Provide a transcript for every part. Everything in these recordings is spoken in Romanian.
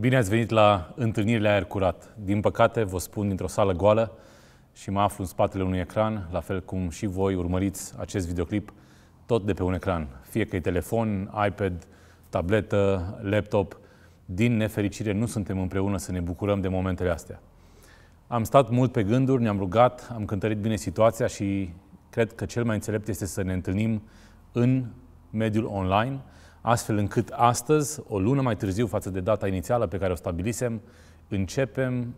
Bine ați venit la întâlnirile aer curat. Din păcate, vă spun dintr-o sală goală și mă aflu în spatele unui ecran, la fel cum și voi urmăriți acest videoclip tot de pe un ecran. Fie că e telefon, iPad, tabletă, laptop. Din nefericire, nu suntem împreună să ne bucurăm de momentele astea. Am stat mult pe gânduri, ne-am rugat, am cântărit bine situația și cred că cel mai înțelept este să ne întâlnim în mediul online – astfel încât astăzi, o lună mai târziu față de data inițială pe care o stabilisem, începem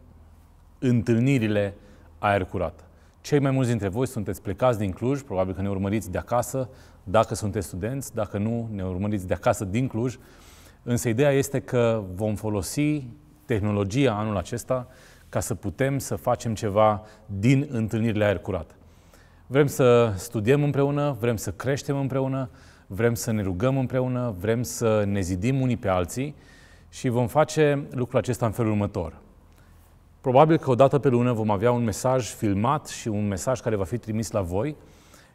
întâlnirile aer curat. Cei mai mulți dintre voi sunteți plecați din Cluj, probabil că ne urmăriți de acasă, dacă sunteți studenți, dacă nu, ne urmăriți de acasă din Cluj. Însă ideea este că vom folosi tehnologia anul acesta ca să putem să facem ceva din întâlnirile aer curat. Vrem să studiem împreună, vrem să creștem împreună, vrem să ne rugăm împreună, vrem să ne zidim unii pe alții și vom face lucrul acesta în felul următor. Probabil că o dată pe lună vom avea un mesaj filmat și un mesaj care va fi trimis la voi,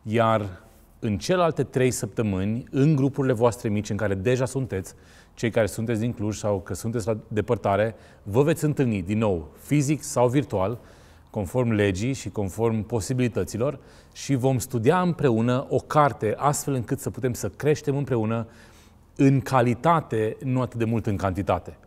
iar în celelalte trei săptămâni, în grupurile voastre mici în care deja sunteți, cei care sunteți din Cluj sau că sunteți la depărtare, vă veți întâlni din nou, fizic sau virtual, conform legii și conform posibilităților și vom studia împreună o carte astfel încât să putem să creștem împreună în calitate, nu atât de mult în cantitate.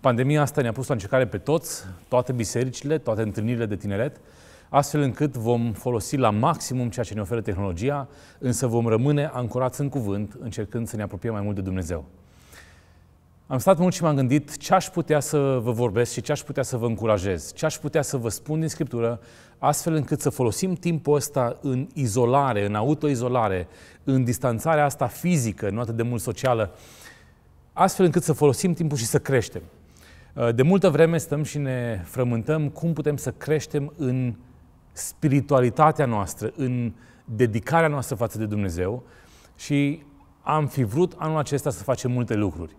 Pandemia asta ne-a pus la încercare pe toți, toate bisericile, toate întâlnirile de tineret, astfel încât vom folosi la maximum ceea ce ne oferă tehnologia, însă vom rămâne ancorați în cuvânt, încercând să ne apropiem mai mult de Dumnezeu. Am stat mult și m-am gândit ce aș putea să vă vorbesc și ce aș putea să vă încurajez, ce aș putea să vă spun din Scriptură, astfel încât să folosim timpul ăsta în izolare, în autoizolare, în distanțarea asta fizică, nu atât de mult socială, astfel încât să folosim timpul și să creștem. Uh, de multă vreme stăm și ne frământăm cum putem să creștem în spiritualitatea noastră, în dedicarea noastră față de Dumnezeu și am fi vrut anul acesta să facem multe lucruri.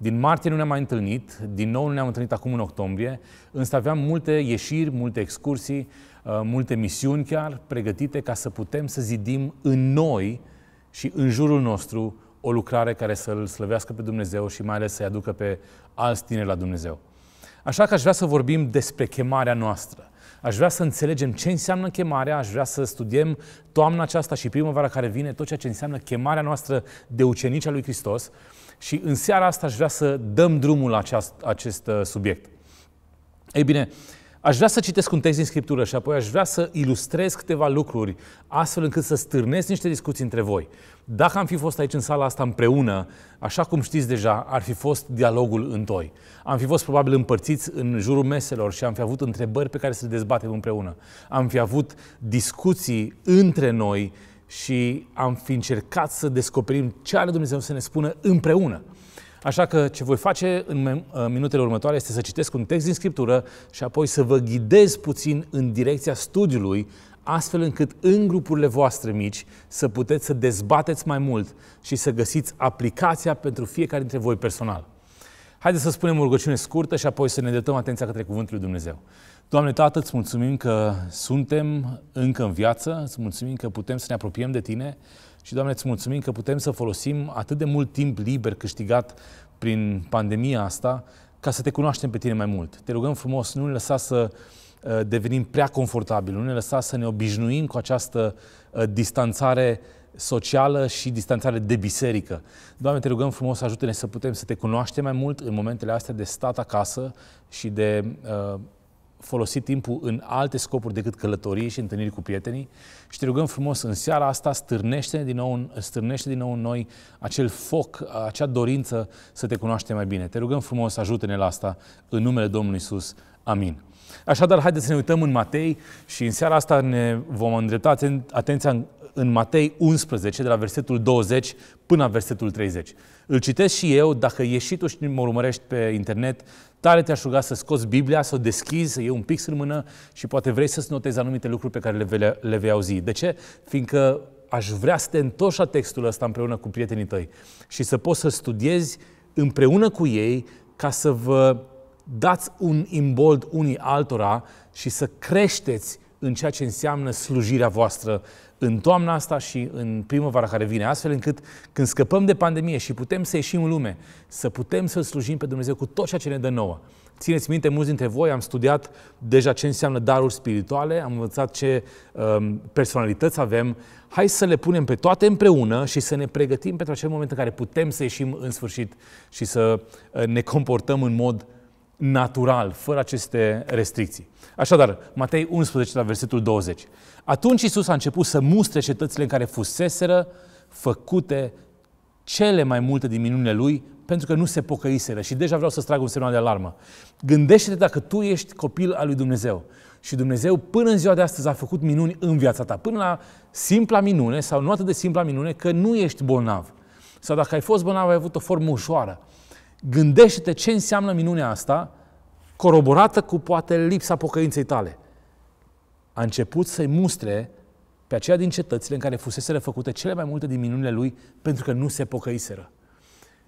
Din martie nu ne-am mai întâlnit, din nou nu ne-am întâlnit acum în octombrie, însă aveam multe ieșiri, multe excursii, uh, multe misiuni chiar pregătite ca să putem să zidim în noi și în jurul nostru o lucrare care să-L slăvească pe Dumnezeu și mai ales să-i aducă pe alți tineri la Dumnezeu. Așa că aș vrea să vorbim despre chemarea noastră. Aș vrea să înțelegem ce înseamnă chemarea, aș vrea să studiem toamna aceasta și primăvara care vine, tot ceea ce înseamnă chemarea noastră de ucenici a lui Hristos și în seara asta aș vrea să dăm drumul la aceast, acest uh, subiect. Ei bine, aș vrea să citesc un text din Scriptură și apoi aș vrea să ilustrez câteva lucruri astfel încât să stârnesc niște discuții între voi. Dacă am fi fost aici în sala asta împreună, așa cum știți deja, ar fi fost dialogul în toi. Am fi fost probabil împărțiți în jurul meselor și am fi avut întrebări pe care să le dezbatem împreună. Am fi avut discuții între noi și am fi încercat să descoperim ce are Dumnezeu să ne spună împreună. Așa că ce voi face în uh, minutele următoare este să citesc un text din Scriptură și apoi să vă ghidez puțin în direcția studiului, astfel încât în grupurile voastre mici să puteți să dezbateți mai mult și să găsiți aplicația pentru fiecare dintre voi personal. Haideți să spunem o rugăciune scurtă și apoi să ne dătăm atenția către Cuvântul lui Dumnezeu. Doamne Tată, îți mulțumim că suntem încă în viață, îți mulțumim că putem să ne apropiem de Tine și, Doamne, îți mulțumim că putem să folosim atât de mult timp liber câștigat prin pandemia asta ca să Te cunoaștem pe Tine mai mult. Te rugăm frumos, nu ne lăsa să uh, devenim prea confortabili, nu ne lăsa să ne obișnuim cu această uh, distanțare socială și distanțare de biserică. Doamne, te rugăm frumos, ajută-ne să putem să te cunoaștem mai mult în momentele astea de stat acasă și de uh, folosi timpul în alte scopuri decât călătorii și întâlniri cu prietenii și te rugăm frumos în seara asta stârnește din nou, stârnește din nou în noi acel foc, acea dorință să te cunoaștem mai bine. Te rugăm frumos, ajută-ne la asta în numele Domnului Isus. Amin. Așadar, haideți să ne uităm în Matei și în seara asta ne vom îndrepta atenția în, în Matei 11, de la versetul 20 până la versetul 30. Îl citesc și eu, dacă ieși tu și mă urmărești pe internet, Tare te-aș ruga să scoți Biblia, să o deschizi, să iei un pix în mână și poate vrei să-ți notezi anumite lucruri pe care le vei, le vei auzi. De ce? Fiindcă aș vrea să te întorci la textul ăsta împreună cu prietenii tăi și să poți să studiezi împreună cu ei ca să vă dați un imbold unii altora și să creșteți în ceea ce înseamnă slujirea voastră în toamna asta și în primăvara care vine, astfel încât când scăpăm de pandemie și putem să ieșim în lume, să putem să slujim pe Dumnezeu cu tot ceea ce ne dă nouă. Țineți minte, mulți dintre voi am studiat deja ce înseamnă daruri spirituale, am învățat ce um, personalități avem. Hai să le punem pe toate împreună și să ne pregătim pentru acel moment în care putem să ieșim în sfârșit și să uh, ne comportăm în mod natural, fără aceste restricții. Așadar, Matei 11, la versetul 20. Atunci Isus a început să mustre cetățile în care fuseseră făcute cele mai multe din minunile lui, pentru că nu se pocăiseră. Și deja vreau să strag un semnal de alarmă. Gândește-te dacă tu ești copil al lui Dumnezeu. Și Dumnezeu până în ziua de astăzi a făcut minuni în viața ta. Până la simpla minune sau nu atât de simpla minune că nu ești bolnav. Sau dacă ai fost bolnav, ai avut o formă ușoară. Gândește-te ce înseamnă minunea asta, coroborată cu poate lipsa pocăinței tale. A început să-i mustre pe aceea din cetățile în care fusese făcute cele mai multe din minunile lui pentru că nu se pocăiseră.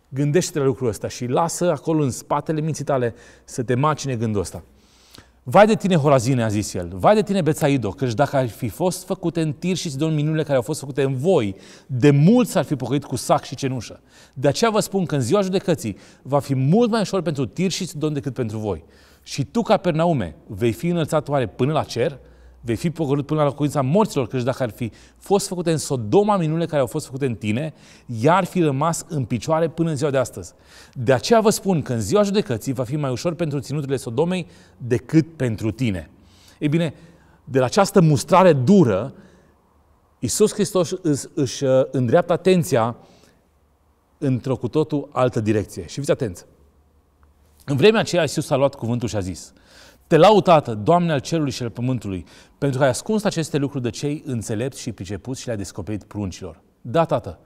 Gândește-te la lucrul ăsta și lasă acolo în spatele minții tale să te macine gândul ăsta. Vai de tine, Horazine, a zis el, vai de tine, Bețaido, căci dacă ar fi fost făcute în tir și Sidon minunile care au fost făcute în voi, de mult s-ar fi pocăit cu sac și cenușă. De aceea vă spun că în ziua judecății va fi mult mai ușor pentru tir și Sidon decât pentru voi. Și tu, pernaume vei fi înălțat oare până la cer?' vei fi pogorât până la locuința morților, căci dacă ar fi fost făcute în Sodoma minunile care au fost făcute în tine, iar ar fi rămas în picioare până în ziua de astăzi. De aceea vă spun că în ziua judecății va fi mai ușor pentru ținuturile Sodomei decât pentru tine. Ei bine, de la această mustrare dură, Iisus Hristos își uh, îndreaptă atenția într-o cu totul altă direcție. Și fiți atenți! În vremea aceea Iisus a luat cuvântul și a zis – te laud, Tată, Doamne al cerului și al pământului, pentru că ai ascuns aceste lucruri de cei înțelepți și pricepuți și le-ai descoperit pruncilor. Da, Tată,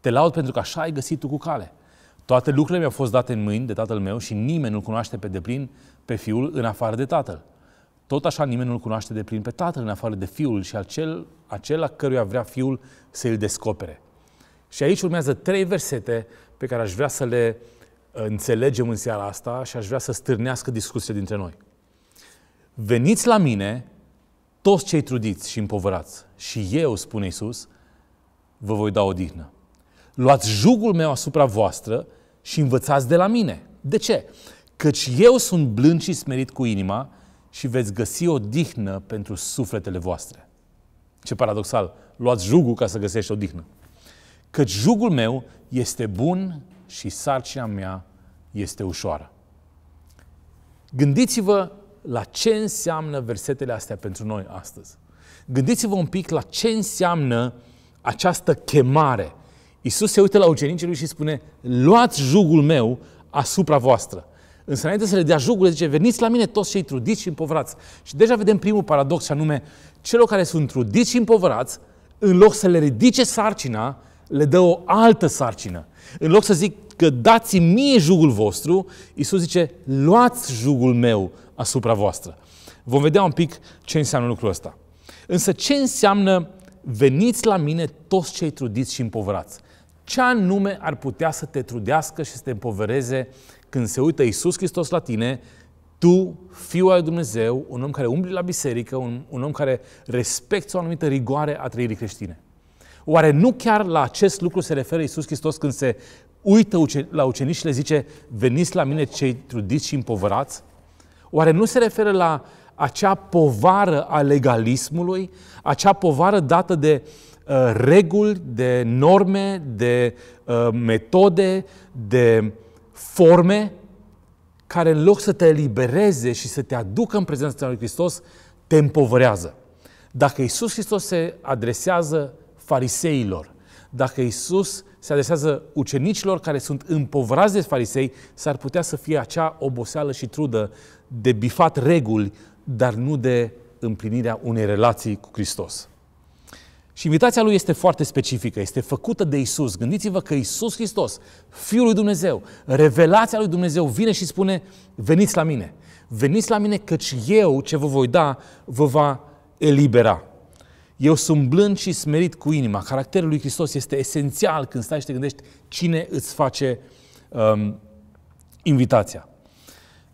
te laud pentru că așa ai găsit tu cu cale. Toate lucrurile mi-au fost date în mâini de Tatăl meu și nimeni nu-L cunoaște pe deplin pe Fiul în afară de Tatăl. Tot așa nimeni nu-L cunoaște de plin pe Tatăl în afară de Fiul și acel, acela căruia vrea Fiul să îl descopere. Și aici urmează trei versete pe care aș vrea să le uh, înțelegem în seara asta și aș vrea să stârnească discuția dintre noi. Veniți la mine, toți cei trudiți și împovărați, și eu, spune Iisus, vă voi da o dihnă. Luați jugul meu asupra voastră și învățați de la mine. De ce? Căci eu sunt blând și smerit cu inima și veți găsi o dihnă pentru sufletele voastre. Ce paradoxal! Luați jugul ca să găsești o dihnă. Căci jugul meu este bun și sarcina mea este ușoară. Gândiți-vă la ce înseamnă versetele astea pentru noi astăzi. Gândiți-vă un pic la ce înseamnă această chemare. Isus se uită la ucenicii lui și spune, luați jugul meu asupra voastră. Însă înainte să le dea jugul, le zice, veniți la mine toți cei trudiți și împovărați. Și deja vedem primul paradox, și anume, celor care sunt trudiți și împovărați, în loc să le ridice sarcina, le dă o altă sarcină. În loc să zic că dați mie jugul vostru, Isus zice, luați jugul meu asupra voastră. Vom vedea un pic ce înseamnă lucrul ăsta. Însă ce înseamnă veniți la mine toți cei trudiți și împovărați? Ce anume ar putea să te trudească și să te împovereze când se uită Iisus Hristos la tine, tu, Fiul al Dumnezeu, un om care umbli la biserică, un, un om care respectă o anumită rigoare a trăirii creștine? Oare nu chiar la acest lucru se referă Iisus Hristos când se uită la ucenici și le zice, veniți la mine cei trudiți și împovărați? Oare nu se referă la acea povară a legalismului, acea povară dată de uh, reguli, de norme, de uh, metode, de forme, care în loc să te elibereze și să te aducă în prezența lui Hristos, te împovărează. Dacă Isus Hristos se adresează fariseilor, dacă Isus se adresează ucenicilor care sunt împovărați de farisei, s-ar putea să fie acea oboseală și trudă de bifat reguli, dar nu de împlinirea unei relații cu Hristos. Și invitația lui este foarte specifică, este făcută de Isus. Gândiți-vă că Isus Hristos, Fiul lui Dumnezeu, revelația lui Dumnezeu vine și spune, veniți la mine, veniți la mine căci eu ce vă voi da vă va elibera. Eu sunt blând și smerit cu inima. Caracterul lui Hristos este esențial când stai și te gândești cine îți face um, invitația.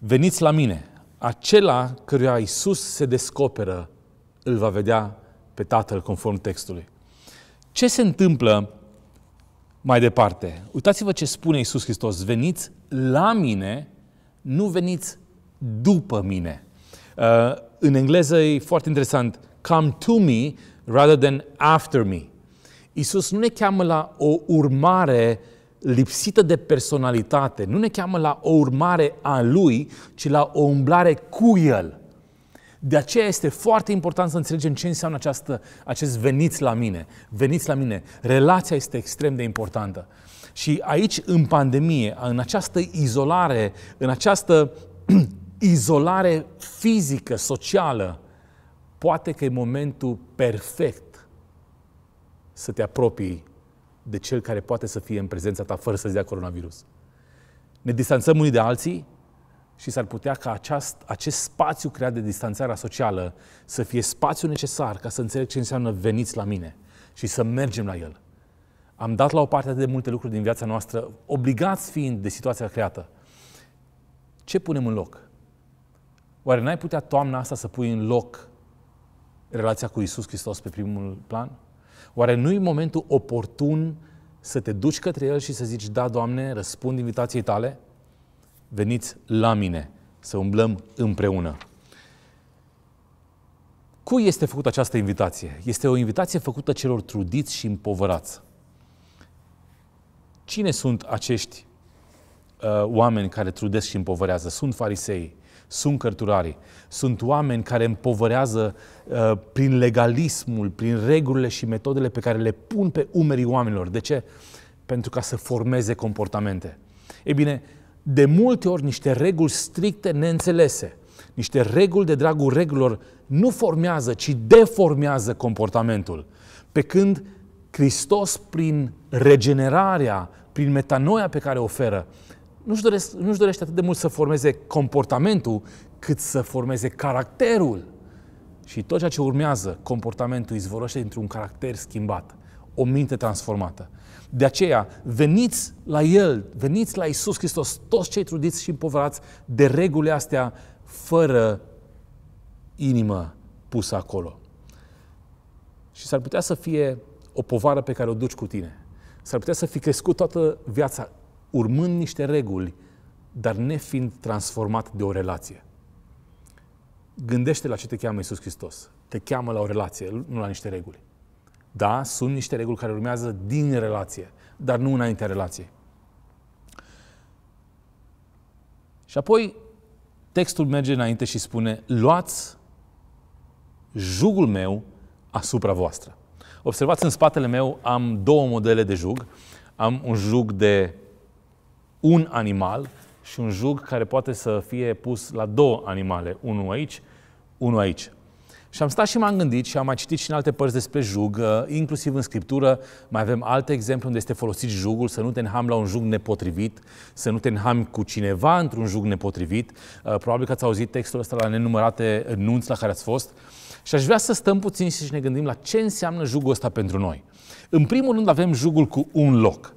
Veniți la mine. Acela căruia Iisus se descoperă, îl va vedea pe Tatăl conform textului. Ce se întâmplă mai departe? Uitați-vă ce spune Iisus Hristos. Veniți la mine, nu veniți după mine. Uh, în engleză e foarte interesant. Come to me rather than after me. Iisus nu ne cheamă la o urmare uh, lipsită de personalitate, nu ne cheamă la o urmare a Lui, ci la o umblare cu El. De aceea este foarte important să înțelegem ce înseamnă această, acest veniți la mine. Veniți la mine. Relația este extrem de importantă. Și aici, în pandemie, în această izolare, în această izolare fizică, socială, poate că e momentul perfect să te apropii de cel care poate să fie în prezența ta fără să-ți dea coronavirus. Ne distanțăm unii de alții și s-ar putea ca aceast, acest spațiu creat de distanțarea socială să fie spațiu necesar ca să înțeleg ce înseamnă veniți la mine și să mergem la el. Am dat la o parte atât de multe lucruri din viața noastră, obligați fiind de situația creată. Ce punem în loc? Oare n-ai putea toamna asta să pui în loc relația cu Isus Hristos pe primul plan? Oare nu e momentul oportun să te duci către El și să zici, da, Doamne, răspund invitației tale? Veniți la mine să umblăm împreună. Cui este făcută această invitație? Este o invitație făcută celor trudiți și împovărați. Cine sunt acești uh, oameni care trudesc și împovărează? Sunt farisei, sunt cărturari. sunt oameni care împovărează uh, prin legalismul, prin regulile și metodele pe care le pun pe umerii oamenilor. De ce? Pentru ca să formeze comportamente. E bine, de multe ori niște reguli stricte neînțelese, niște reguli de dragul regulilor nu formează, ci deformează comportamentul. Pe când Hristos, prin regenerarea, prin metanoia pe care o oferă, nu-și, dorește, nu-și dorește atât de mult să formeze comportamentul, cât să formeze caracterul. Și tot ceea ce urmează, comportamentul izvorăște dintr-un caracter schimbat, o minte transformată. De aceea, veniți la El, veniți la Isus Hristos, toți cei trudiți și împovărați de regulile astea, fără inimă pusă acolo. Și s-ar putea să fie o povară pe care o duci cu tine. S-ar putea să fi crescut toată viața urmând niște reguli, dar nefiind transformat de o relație. Gândește la ce te cheamă Isus Hristos. Te cheamă la o relație, nu la niște reguli. Da, sunt niște reguli care urmează din relație, dar nu înaintea relației. Și apoi textul merge înainte și spune, luați jugul meu asupra voastră. Observați în spatele meu am două modele de jug. Am un jug de un animal și un jug care poate să fie pus la două animale, unul aici, unul aici. Și am stat și m-am gândit și am mai citit și în alte părți despre jug, uh, inclusiv în scriptură mai avem alte exemple unde este folosit jugul, să nu te înham la un jug nepotrivit, să nu te înham cu cineva într-un jug nepotrivit. Uh, probabil că ați auzit textul ăsta la nenumărate nunți la care ați fost. Și aș vrea să stăm puțin și să ne gândim la ce înseamnă jugul ăsta pentru noi. În primul rând avem jugul cu un loc.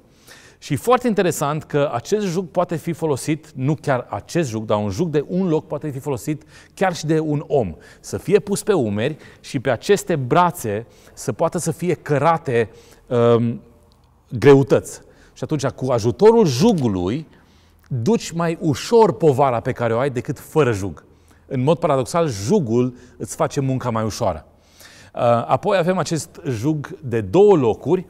Și foarte interesant că acest jug poate fi folosit, nu chiar acest jug, dar un jug de un loc poate fi folosit chiar și de un om. Să fie pus pe umeri și pe aceste brațe să poată să fie cărate um, greutăți. Și atunci, cu ajutorul jugului, duci mai ușor povara pe care o ai decât fără jug. În mod paradoxal, jugul îți face munca mai ușoară. Uh, apoi avem acest jug de două locuri,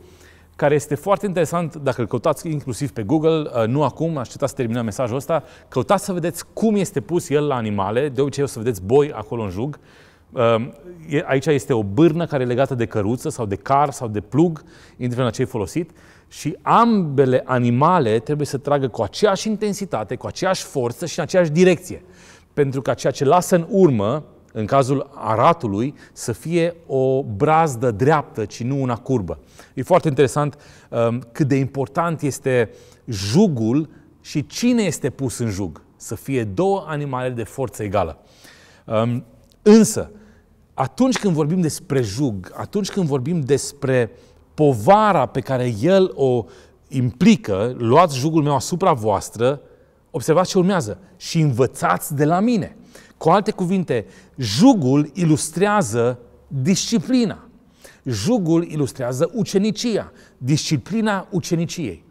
care este foarte interesant, dacă îl căutați inclusiv pe Google, uh, nu acum, așteptați să terminăm mesajul ăsta, căutați să vedeți cum este pus el la animale, de obicei o să vedeți boi acolo în jug, uh, aici este o bârnă care e legată de căruță sau de car sau de plug, indiferent la ce e folosit, și ambele animale trebuie să tragă cu aceeași intensitate, cu aceeași forță și în aceeași direcție. Pentru că ceea ce lasă în urmă în cazul aratului, să fie o brazdă dreaptă, ci nu una curbă. E foarte interesant um, cât de important este jugul și cine este pus în jug. Să fie două animale de forță egală. Um, însă, atunci când vorbim despre jug, atunci când vorbim despre povara pe care el o implică, luați jugul meu asupra voastră, observați ce urmează și învățați de la mine – cu alte cuvinte, jugul ilustrează disciplina. Jugul ilustrează ucenicia, disciplina uceniciei.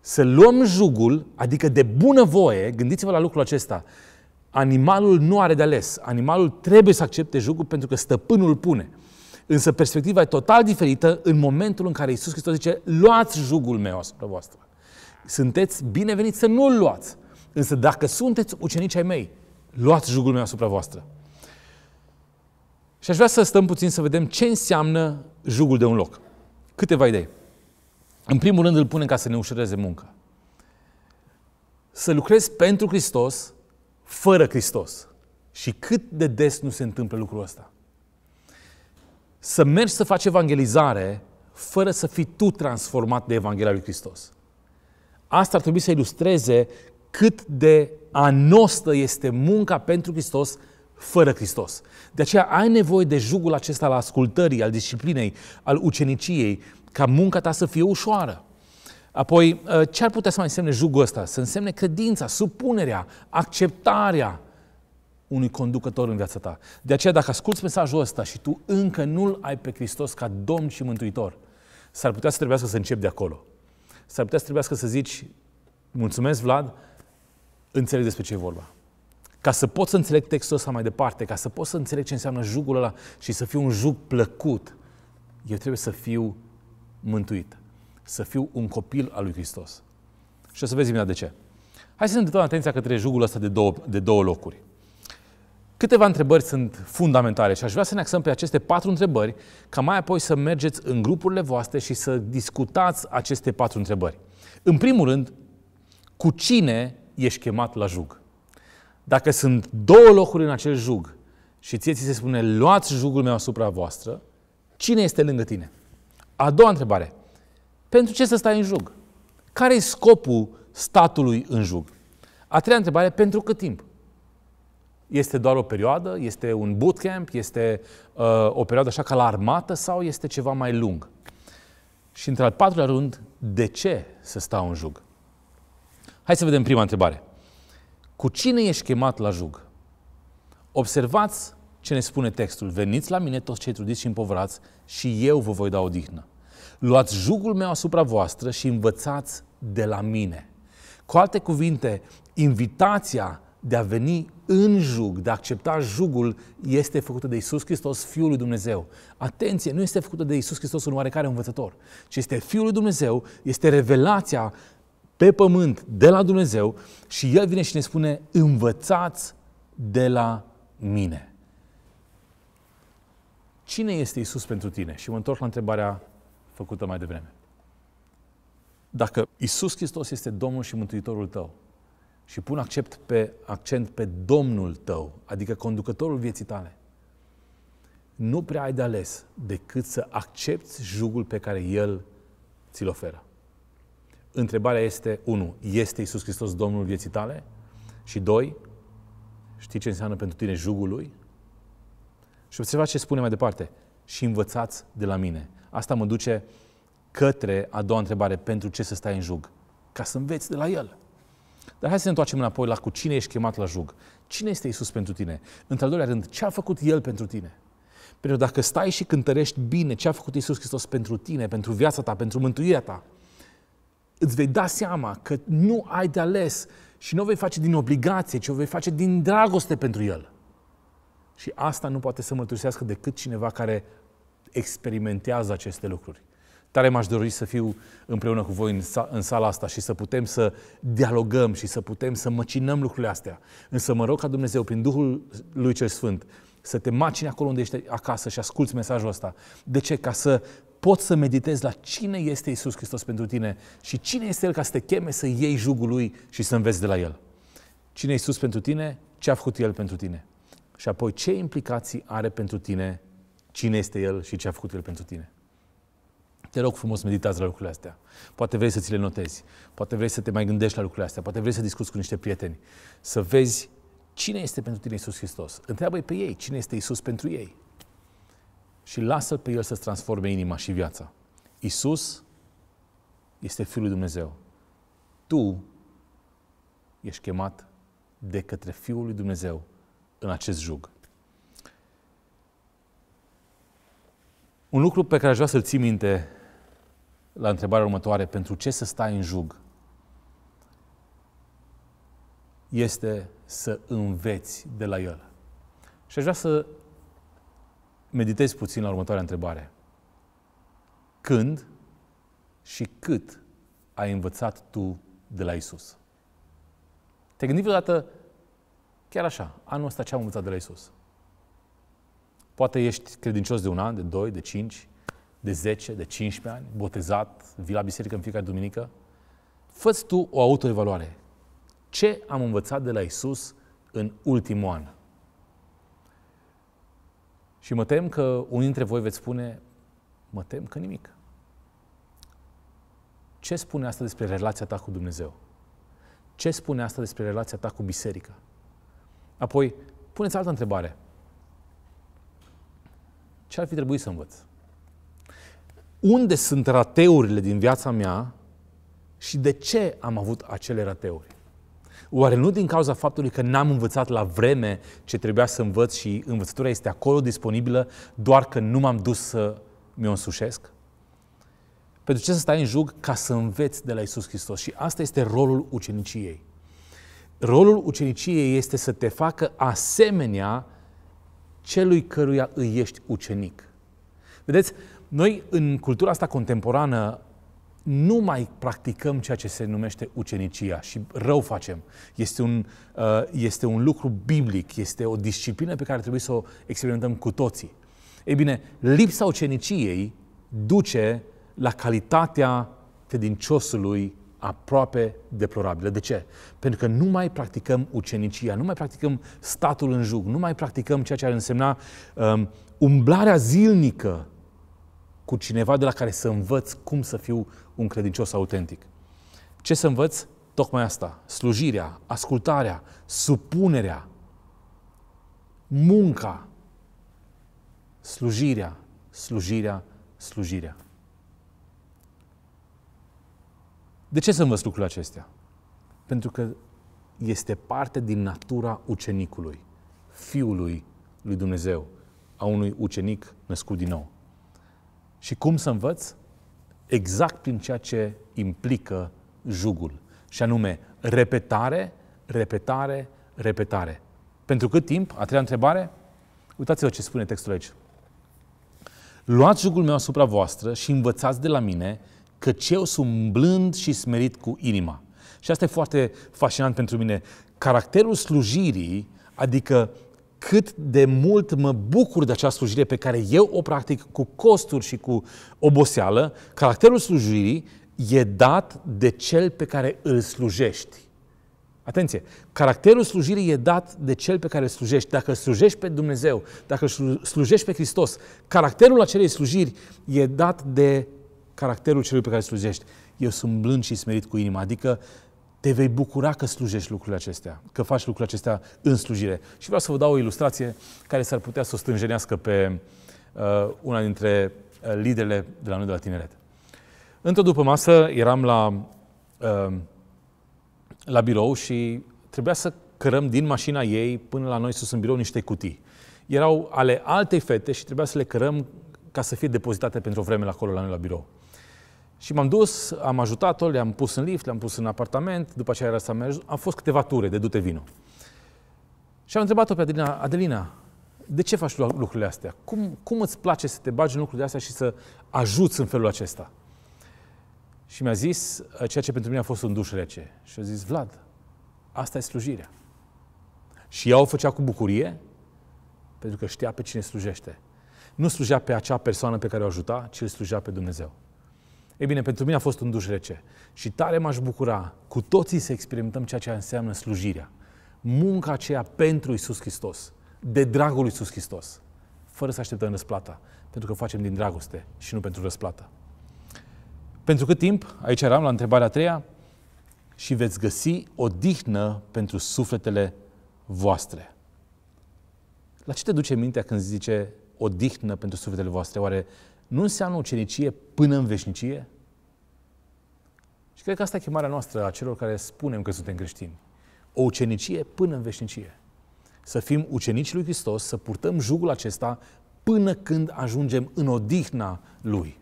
Să luăm jugul, adică de bună voie, gândiți-vă la lucrul acesta, animalul nu are de ales, animalul trebuie să accepte jugul pentru că stăpânul pune. Însă perspectiva e total diferită în momentul în care Isus Hristos zice, luați jugul meu asupra voastră. Sunteți bineveniți să nu-l luați. Însă dacă sunteți ucenici ai mei, luați jugul meu asupra voastră. Și aș vrea să stăm puțin să vedem ce înseamnă jugul de un loc. Câteva idei. În primul rând îl punem ca să ne ușureze munca. Să lucrezi pentru Hristos, fără Hristos. Și cât de des nu se întâmplă lucrul ăsta. Să mergi să faci evangelizare fără să fii tu transformat de Evanghelia lui Hristos. Asta ar trebui să ilustreze cât de anostă este munca pentru Hristos fără Hristos. De aceea ai nevoie de jugul acesta al ascultării, al disciplinei, al uceniciei, ca munca ta să fie ușoară. Apoi, ă, ce ar putea să mai însemne jugul ăsta? Să însemne credința, supunerea, acceptarea unui conducător în viața ta. De aceea, dacă asculți mesajul ăsta și tu încă nu-L ai pe Hristos ca Domn și Mântuitor, s-ar putea să trebuiască să începi de acolo. S-ar putea să trebuiască să zici, mulțumesc Vlad, înțeleg despre ce e vorba. Ca să pot să înțeleg textul ăsta mai departe, ca să pot să înțeleg ce înseamnă jugul ăla și să fiu un jug plăcut, eu trebuie să fiu mântuit, să fiu un copil al lui Hristos. Și o să vezi imediat de ce. Hai să ne îndreptăm atenția către jugul ăsta de două, de două locuri. Câteva întrebări sunt fundamentale și aș vrea să ne axăm pe aceste patru întrebări, ca mai apoi să mergeți în grupurile voastre și să discutați aceste patru întrebări. În primul rând, cu cine ești chemat la jug. Dacă sunt două locuri în acel jug și ție ți se spune luați jugul meu asupra voastră, cine este lângă tine? A doua întrebare. Pentru ce să stai în jug? Care e scopul statului în jug? A treia întrebare, pentru cât timp? Este doar o perioadă? Este un bootcamp? Este uh, o perioadă așa ca la armată? Sau este ceva mai lung? Și într-al patrulea rând, de ce să stau în jug? Hai să vedem prima întrebare. Cu cine ești chemat la jug? Observați ce ne spune textul. Veniți la mine toți cei trudiți și împovărați și eu vă voi da odihnă. Luați jugul meu asupra voastră și învățați de la mine. Cu alte cuvinte, invitația de a veni în jug, de a accepta jugul, este făcută de Isus Hristos, Fiul lui Dumnezeu. Atenție, nu este făcută de Isus Hristos un oarecare învățător, ci este Fiul lui Dumnezeu, este revelația pe pământ de la Dumnezeu și El vine și ne spune învățați de la mine. Cine este Isus pentru tine? Și mă întorc la întrebarea făcută mai devreme. Dacă Isus Hristos este Domnul și Mântuitorul tău și pun accept pe, accent pe Domnul tău, adică conducătorul vieții tale, nu prea ai de ales decât să accepti jugul pe care El ți-l oferă întrebarea este, unu, este Isus Hristos Domnul vieții tale? Și doi, știi ce înseamnă pentru tine jugul Lui? Și observați ce spune mai departe. Și învățați de la mine. Asta mă duce către a doua întrebare. Pentru ce să stai în jug? Ca să înveți de la El. Dar hai să ne întoarcem înapoi la cu cine ești chemat la jug. Cine este Isus pentru tine? Într-al doilea rând, ce a făcut El pentru tine? Pentru că dacă stai și cântărești bine ce a făcut Isus Hristos pentru tine, pentru viața ta, pentru mântuirea ta, îți vei da seama că nu ai de ales și nu o vei face din obligație, ci o vei face din dragoste pentru el. Și asta nu poate să mărturisească decât cineva care experimentează aceste lucruri. Tare m-aș dori să fiu împreună cu voi în, sa- în sala asta și să putem să dialogăm și să putem să măcinăm lucrurile astea. Însă mă rog ca Dumnezeu, prin Duhul lui Cel Sfânt, să te macini acolo unde ești acasă și asculți mesajul ăsta. De ce? Ca să poți să meditezi la cine este Isus Hristos pentru tine și cine este El ca să te cheme să iei jugul Lui și să înveți de la El. Cine e Isus pentru tine, ce a făcut El pentru tine și apoi ce implicații are pentru tine cine este El și ce a făcut El pentru tine. Te rog frumos, meditați la lucrurile astea. Poate vrei să ți le notezi, poate vrei să te mai gândești la lucrurile astea, poate vrei să discuți cu niște prieteni, să vezi cine este pentru tine Isus Hristos. Întreabă-i pe ei cine este Isus pentru ei și lasă-L pe El să-ți transforme inima și viața. Isus este Fiul lui Dumnezeu. Tu ești chemat de către Fiul lui Dumnezeu în acest jug. Un lucru pe care aș vrea să-l ții minte la întrebarea următoare, pentru ce să stai în jug, este să înveți de la el. Și aș vrea să meditezi puțin la următoarea întrebare. Când și cât ai învățat tu de la Isus? Te gândi vreodată chiar așa, anul ăsta ce am învățat de la Isus? Poate ești credincios de un an, de doi, de cinci, de 10, de 15 ani, botezat, vii la biserică în fiecare duminică, fă tu o autoevaluare. Ce am învățat de la Isus în ultimul an? Și mă tem că unii dintre voi veți spune, mă tem că nimic. Ce spune asta despre relația ta cu Dumnezeu? Ce spune asta despre relația ta cu biserica? Apoi, puneți altă întrebare. Ce ar fi trebuit să învăț? Unde sunt rateurile din viața mea și de ce am avut acele rateuri? Oare nu din cauza faptului că n-am învățat la vreme ce trebuia să învăț și învățătura este acolo disponibilă, doar că nu m-am dus să mi-o însușesc? Pentru ce să stai în jug? Ca să înveți de la Isus Hristos. Și asta este rolul uceniciei. Rolul uceniciei este să te facă asemenea celui căruia îi ești ucenic. Vedeți, noi în cultura asta contemporană nu mai practicăm ceea ce se numește ucenicia și rău facem. Este un, uh, este un lucru biblic, este o disciplină pe care trebuie să o experimentăm cu toții. Ei bine, lipsa uceniciei duce la calitatea credinciosului aproape deplorabilă. De ce? Pentru că nu mai practicăm ucenicia, nu mai practicăm statul în jug, nu mai practicăm ceea ce ar însemna um, umblarea zilnică cu cineva de la care să învăț cum să fiu un credincios autentic. Ce să învăț? Tocmai asta. Slujirea, ascultarea, supunerea, munca, slujirea, slujirea, slujirea. De ce să învăț lucrurile acestea? Pentru că este parte din natura ucenicului, fiului lui Dumnezeu, a unui ucenic născut din nou. Și cum să învăț? Exact prin ceea ce implică jugul. Și anume, repetare, repetare, repetare. Pentru cât timp? A treia întrebare. Uitați-vă ce spune textul aici. Luați jugul meu asupra voastră și învățați de la mine că eu sunt blând și smerit cu inima. Și asta e foarte fascinant pentru mine. Caracterul slujirii, adică cât de mult mă bucur de această slujire pe care eu o practic cu costuri și cu oboseală, caracterul slujirii e dat de cel pe care îl slujești. Atenție! Caracterul slujirii e dat de cel pe care îl slujești. Dacă slujești pe Dumnezeu, dacă slujești pe Hristos, caracterul acelei slujiri e dat de caracterul celui pe care îl slujești. Eu sunt blând și smerit cu inima, adică te vei bucura că slujești lucrurile acestea, că faci lucrurile acestea în slujire. Și vreau să vă dau o ilustrație care s-ar putea să o stânjenească pe uh, una dintre uh, liderele de la noi de la tineret. Într-o după masă eram la, uh, la birou și trebuia să cărăm din mașina ei până la noi sus în birou niște cutii. Erau ale altei fete și trebuia să le cărăm ca să fie depozitate pentru o vreme la acolo la noi la birou. Și m-am dus, am ajutat-o, le-am pus în lift, le-am pus în apartament, după aceea era să merg. Am fost câteva ture de dute vino. Și am întrebat-o pe Adelina, Adelina, de ce faci lucrurile astea? Cum, cum îți place să te bagi în lucrurile astea și să ajuți în felul acesta? Și mi-a zis ceea ce pentru mine a fost un duș rece. Și a zis, Vlad, asta e slujirea. Și ea o făcea cu bucurie, pentru că știa pe cine slujește. Nu slujea pe acea persoană pe care o ajuta, ci îl slujea pe Dumnezeu. Ei bine, pentru mine a fost un duș rece și tare m-aș bucura cu toții să experimentăm ceea ce înseamnă slujirea. Munca aceea pentru Isus Hristos, de dragul Isus Hristos, fără să așteptăm răsplata, pentru că o facem din dragoste și nu pentru răsplată. Pentru cât timp, aici eram la întrebarea a treia, și veți găsi o dihnă pentru sufletele voastre. La ce te duce mintea când zice o dihnă pentru sufletele voastre? Oare nu înseamnă ucenicie până în veșnicie? Și cred că asta e chemarea noastră a celor care spunem că suntem creștini. O ucenicie până în veșnicie. Să fim ucenici lui Hristos, să purtăm jugul acesta până când ajungem în odihna lui.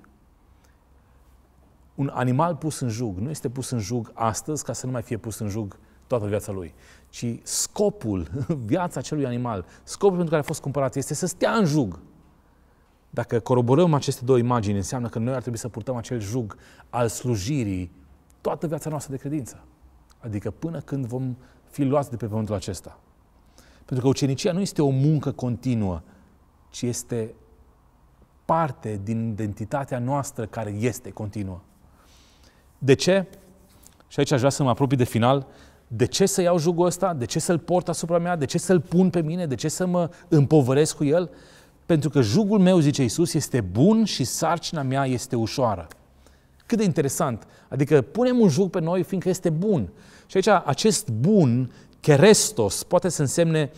Un animal pus în jug nu este pus în jug astăzi ca să nu mai fie pus în jug toată viața lui, ci scopul, viața acelui animal, scopul pentru care a fost cumpărat este să stea în jug. Dacă coroborăm aceste două imagini, înseamnă că noi ar trebui să purtăm acel jug al slujirii toată viața noastră de credință. Adică până când vom fi luați de pe pământul acesta. Pentru că ucenicia nu este o muncă continuă, ci este parte din identitatea noastră care este continuă. De ce? Și aici aș vrea să mă apropii de final. De ce să iau jugul ăsta? De ce să-l port asupra mea? De ce să-l pun pe mine? De ce să mă împovăresc cu el? Pentru că jugul meu, zice Isus, este bun și sarcina mea este ușoară. Cât de interesant. Adică punem un joc pe noi fiindcă este bun. Și aici acest bun, cherestos, poate să însemne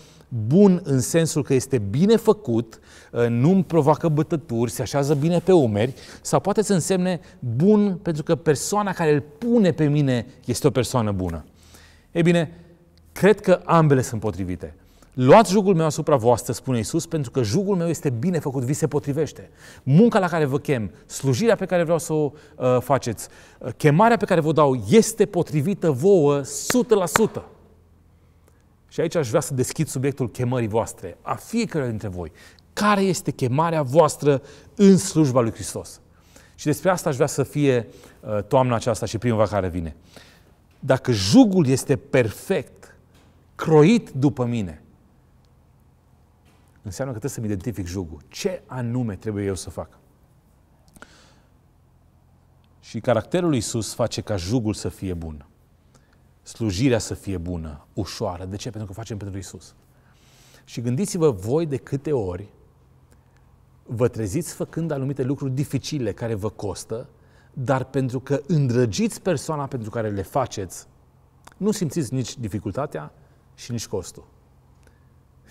bun în sensul că este bine făcut, uh, nu îmi provoacă bătături, se așează bine pe umeri, sau poate să însemne bun pentru că persoana care îl pune pe mine este o persoană bună. Ei bine, cred că ambele sunt potrivite. Luați jugul meu asupra voastră, spune Isus, pentru că jugul meu este bine făcut, vi se potrivește. Munca la care vă chem, slujirea pe care vreau să o uh, faceți, uh, chemarea pe care vă dau este potrivită vouă 100%. Și aici aș vrea să deschid subiectul chemării voastre, a fiecare dintre voi. Care este chemarea voastră în slujba lui Hristos? Și despre asta aș vrea să fie uh, toamna aceasta și primăvara care vine. Dacă jugul este perfect, croit după mine, înseamnă că trebuie să-mi identific jugul. Ce anume trebuie eu să fac? Și caracterul lui Isus face ca jugul să fie bun. Slujirea să fie bună, ușoară. De ce? Pentru că facem pentru Isus. Și gândiți-vă voi de câte ori vă treziți făcând anumite lucruri dificile care vă costă, dar pentru că îndrăgiți persoana pentru care le faceți, nu simțiți nici dificultatea și nici costul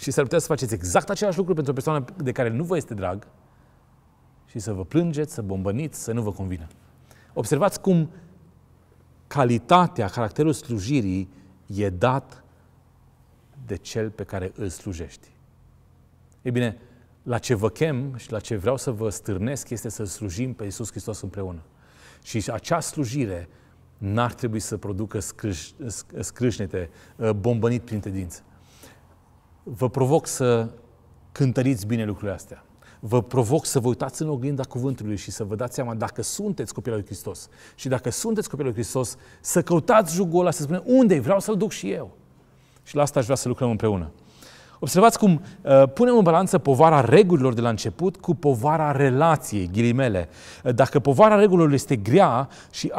și s-ar putea să faceți exact același lucru pentru o persoană de care nu vă este drag și să vă plângeți, să bombăniți, să nu vă convină. Observați cum calitatea, caracterul slujirii e dat de cel pe care îl slujești. Ei bine, la ce vă chem și la ce vreau să vă stârnesc este să slujim pe Iisus Hristos împreună. Și acea slujire n-ar trebui să producă scrâș, scrâșnete, uh, bombănit printre dinți vă provoc să cântăriți bine lucrurile astea. Vă provoc să vă uitați în oglinda cuvântului și să vă dați seama dacă sunteți copilul lui Hristos. Și dacă sunteți copilul lui Hristos, să căutați jugul ăla, să spuneți unde vreau să-l duc și eu. Și la asta aș vrea să lucrăm împreună. Observați cum uh, punem în balanță povara regulilor de la început cu povara relației, ghilimele. Uh, dacă povara regulilor este grea și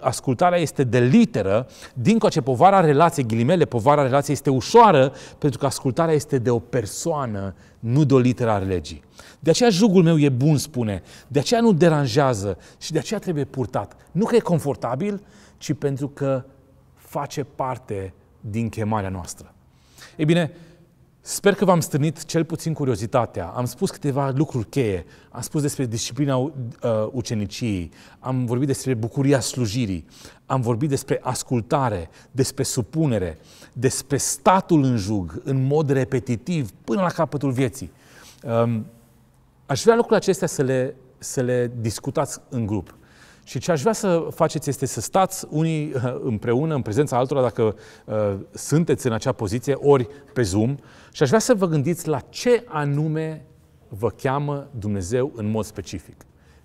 ascultarea este de literă, din coace povara relației, ghilimele, povara relației este ușoară pentru că ascultarea este de o persoană, nu de o literă a legii. De aceea jugul meu e bun, spune, de aceea nu deranjează și de aceea trebuie purtat. Nu că e confortabil, ci pentru că face parte din chemarea noastră. Ei bine, Sper că v-am stârnit cel puțin curiozitatea. Am spus câteva lucruri cheie. Am spus despre disciplina uh, uceniciei. Am vorbit despre bucuria slujirii. Am vorbit despre ascultare, despre supunere, despre statul în jug, în mod repetitiv, până la capătul vieții. Um, aș vrea lucrurile acestea să le, să le discutați în grup. Și ce aș vrea să faceți este să stați unii împreună, în prezența altora, dacă uh, sunteți în acea poziție, ori pe Zoom, și aș vrea să vă gândiți la ce anume vă cheamă Dumnezeu în mod specific.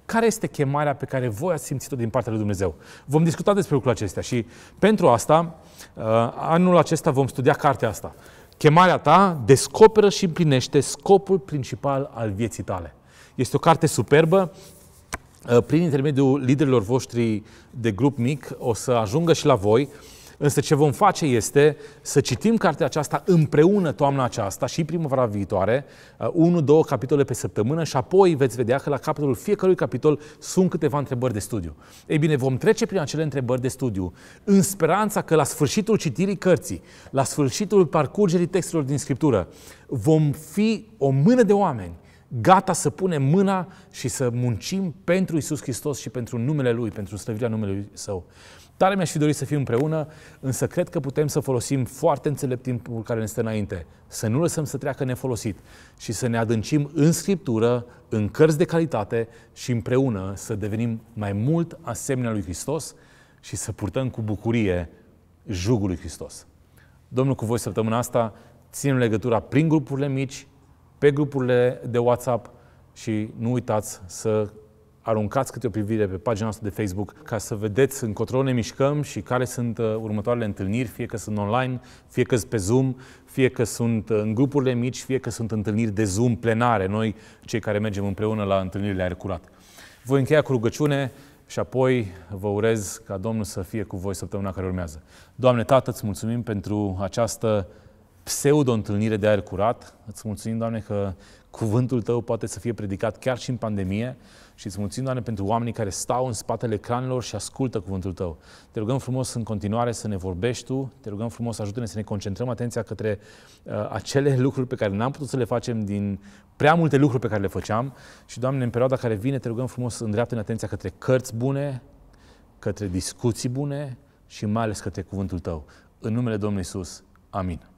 Care este chemarea pe care voi ați simțit-o din partea lui Dumnezeu? Vom discuta despre lucrul acestea și pentru asta, uh, anul acesta vom studia cartea asta. Chemarea ta descoperă și împlinește scopul principal al vieții tale. Este o carte superbă Uh, prin intermediul liderilor voștri de grup mic, o să ajungă și la voi. Însă ce vom face este să citim cartea aceasta împreună toamna aceasta și primăvara viitoare, uh, unu, două capitole pe săptămână și apoi veți vedea că la capitolul fiecărui capitol sunt câteva întrebări de studiu. Ei bine, vom trece prin acele întrebări de studiu în speranța că la sfârșitul citirii cărții, la sfârșitul parcurgerii textelor din Scriptură, vom fi o mână de oameni gata să punem mâna și să muncim pentru Isus Hristos și pentru numele Lui, pentru slăvirea numelui Său. Tare mi-aș fi dorit să fim împreună, însă cred că putem să folosim foarte înțelept timpul care ne stă înainte, să nu lăsăm să treacă nefolosit și să ne adâncim în Scriptură, în cărți de calitate și împreună să devenim mai mult asemenea lui Hristos și să purtăm cu bucurie jugul lui Hristos. Domnul cu voi săptămâna asta ținem legătura prin grupurile mici, pe grupurile de WhatsApp și nu uitați să aruncați câte o privire pe pagina noastră de Facebook ca să vedeți încotro ne mișcăm și care sunt uh, următoarele întâlniri, fie că sunt online, fie că sunt pe Zoom, fie că sunt uh, în grupurile mici, fie că sunt întâlniri de Zoom plenare, noi cei care mergem împreună la întâlnirile aer curat. Voi încheia cu rugăciune și apoi vă urez ca Domnul să fie cu voi săptămâna care urmează. Doamne Tată, îți mulțumim pentru această pseudo-întâlnire de aer curat. Îți mulțumim, Doamne, că cuvântul Tău poate să fie predicat chiar și în pandemie și îți mulțumim, Doamne, pentru oamenii care stau în spatele ecranelor și ascultă cuvântul Tău. Te rugăm frumos în continuare să ne vorbești Tu, te rugăm frumos ajută-ne să ne concentrăm atenția către uh, acele lucruri pe care n-am putut să le facem din prea multe lucruri pe care le făceam și, Doamne, în perioada care vine, te rugăm frumos îndreaptă-ne atenția către cărți bune, către discuții bune și mai ales către cuvântul Tău. În numele Domnului Isus. Amin.